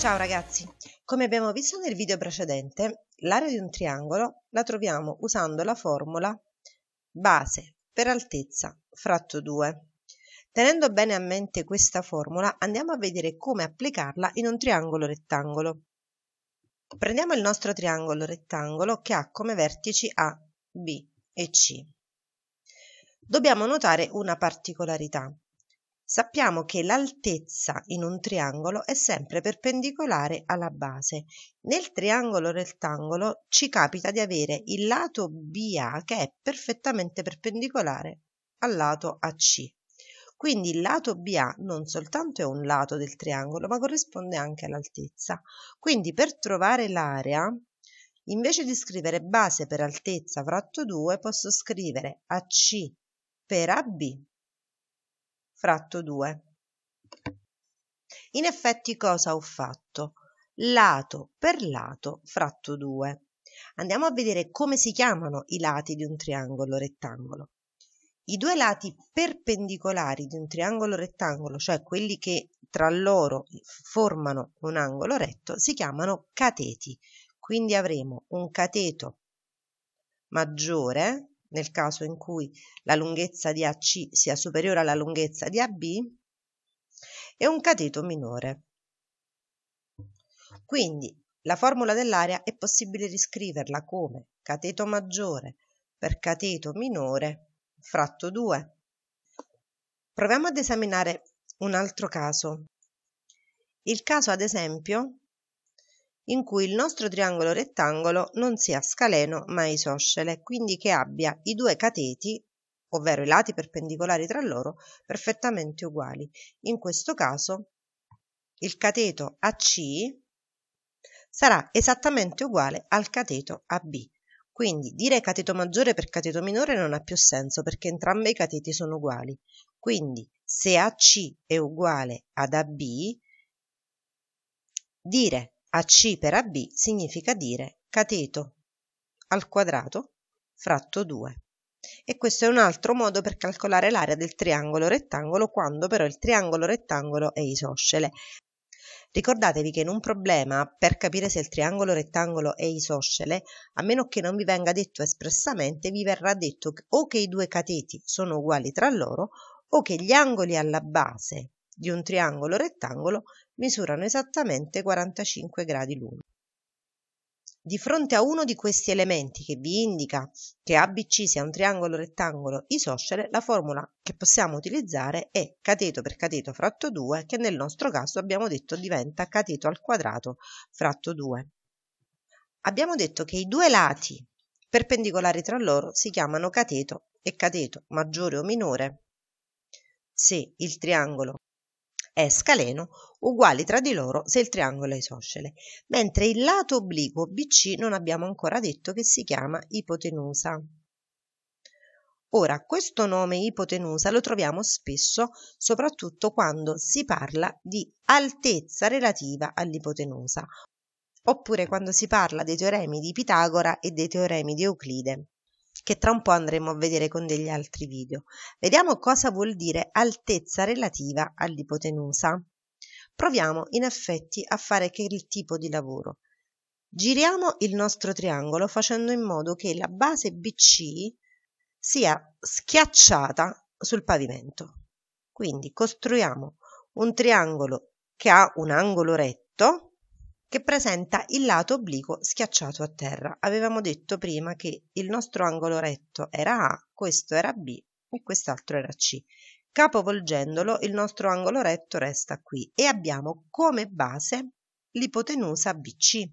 Ciao ragazzi! Come abbiamo visto nel video precedente, l'area di un triangolo la troviamo usando la formula base per altezza fratto 2. Tenendo bene a mente questa formula, andiamo a vedere come applicarla in un triangolo rettangolo. Prendiamo il nostro triangolo rettangolo che ha come vertici A, B e C. Dobbiamo notare una particolarità. Sappiamo che l'altezza in un triangolo è sempre perpendicolare alla base. Nel triangolo rettangolo ci capita di avere il lato BA che è perfettamente perpendicolare al lato AC. Quindi il lato BA non soltanto è un lato del triangolo, ma corrisponde anche all'altezza. Quindi per trovare l'area Invece di scrivere base per altezza fratto 2, posso scrivere AC per AB fratto 2. In effetti cosa ho fatto? Lato per lato fratto 2. Andiamo a vedere come si chiamano i lati di un triangolo rettangolo. I due lati perpendicolari di un triangolo rettangolo, cioè quelli che tra loro formano un angolo retto, si chiamano cateti. Quindi avremo un cateto maggiore nel caso in cui la lunghezza di AC sia superiore alla lunghezza di AB, e un cateto minore. Quindi la formula dell'area è possibile riscriverla come cateto maggiore per cateto minore fratto 2. Proviamo ad esaminare un altro caso. Il caso, ad esempio, in cui il nostro triangolo rettangolo non sia scaleno ma isoscele, quindi che abbia i due cateti, ovvero i lati perpendicolari tra loro, perfettamente uguali. In questo caso il cateto AC sarà esattamente uguale al cateto AB. Quindi dire cateto maggiore per cateto minore non ha più senso perché entrambi i cateti sono uguali. Quindi se AC è uguale ad AB, dire AC per AB significa dire cateto al quadrato fratto 2. E questo è un altro modo per calcolare l'area del triangolo rettangolo quando però il triangolo rettangolo è isoscele. Ricordatevi che in un problema, per capire se il triangolo rettangolo è isoscele, a meno che non vi venga detto espressamente, vi verrà detto o che i due cateti sono uguali tra loro o che gli angoli alla base di un triangolo rettangolo misurano esattamente 45 gradi l'uno. Di fronte a uno di questi elementi che vi indica che ABC sia un triangolo rettangolo isoscele, la formula che possiamo utilizzare è cateto per cateto fratto 2, che nel nostro caso abbiamo detto diventa cateto al quadrato fratto 2. Abbiamo detto che i due lati perpendicolari tra loro si chiamano cateto e cateto maggiore o minore se il triangolo è scaleno uguali tra di loro se il triangolo è isoscele, mentre il lato obliquo BC non abbiamo ancora detto che si chiama ipotenusa. Ora, questo nome ipotenusa lo troviamo spesso, soprattutto quando si parla di altezza relativa all'ipotenusa, oppure quando si parla dei teoremi di Pitagora e dei teoremi di Euclide che tra un po' andremo a vedere con degli altri video. Vediamo cosa vuol dire altezza relativa all'ipotenusa. Proviamo in effetti a fare quel tipo di lavoro. Giriamo il nostro triangolo facendo in modo che la base BC sia schiacciata sul pavimento. Quindi costruiamo un triangolo che ha un angolo retto che presenta il lato obliquo schiacciato a terra. Avevamo detto prima che il nostro angolo retto era A, questo era B e quest'altro era C. Capovolgendolo il nostro angolo retto resta qui e abbiamo come base l'ipotenusa BC.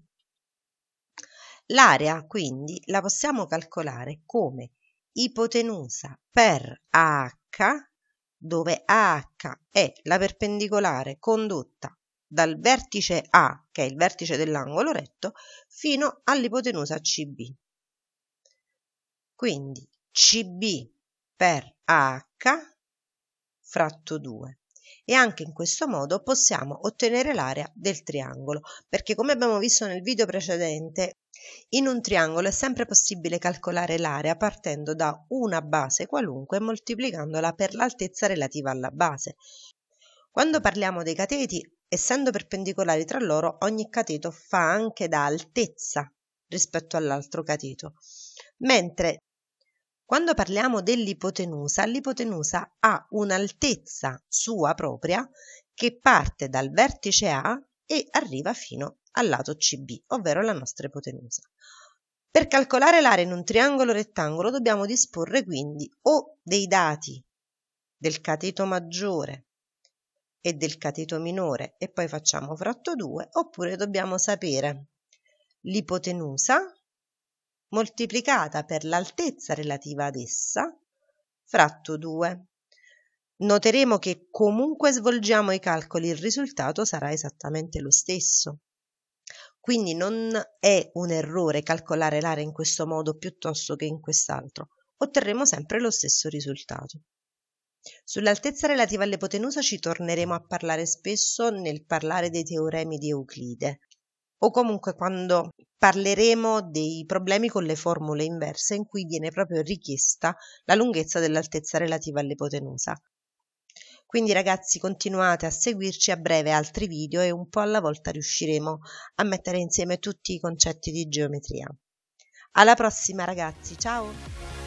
L'area quindi la possiamo calcolare come ipotenusa per AH dove AH è la perpendicolare condotta dal vertice A, che è il vertice dell'angolo retto, fino all'ipotenusa CB. Quindi CB per AH fratto 2. E anche in questo modo possiamo ottenere l'area del triangolo, perché come abbiamo visto nel video precedente, in un triangolo è sempre possibile calcolare l'area partendo da una base qualunque e moltiplicandola per l'altezza relativa alla base. Quando parliamo dei cateti essendo perpendicolari tra loro ogni cateto fa anche da altezza rispetto all'altro cateto mentre quando parliamo dell'ipotenusa l'ipotenusa ha un'altezza sua propria che parte dal vertice A e arriva fino al lato CB ovvero la nostra ipotenusa per calcolare l'area in un triangolo rettangolo dobbiamo disporre quindi o dei dati del cateto maggiore e del cateto minore e poi facciamo fratto 2 oppure dobbiamo sapere l'ipotenusa moltiplicata per l'altezza relativa ad essa fratto 2. Noteremo che comunque svolgiamo i calcoli il risultato sarà esattamente lo stesso. Quindi non è un errore calcolare l'area in questo modo piuttosto che in quest'altro, otterremo sempre lo stesso risultato. Sull'altezza relativa all'ipotenusa ci torneremo a parlare spesso nel parlare dei teoremi di Euclide o comunque quando parleremo dei problemi con le formule inverse in cui viene proprio richiesta la lunghezza dell'altezza relativa all'ipotenusa. Quindi ragazzi continuate a seguirci a breve altri video e un po' alla volta riusciremo a mettere insieme tutti i concetti di geometria. Alla prossima ragazzi, ciao!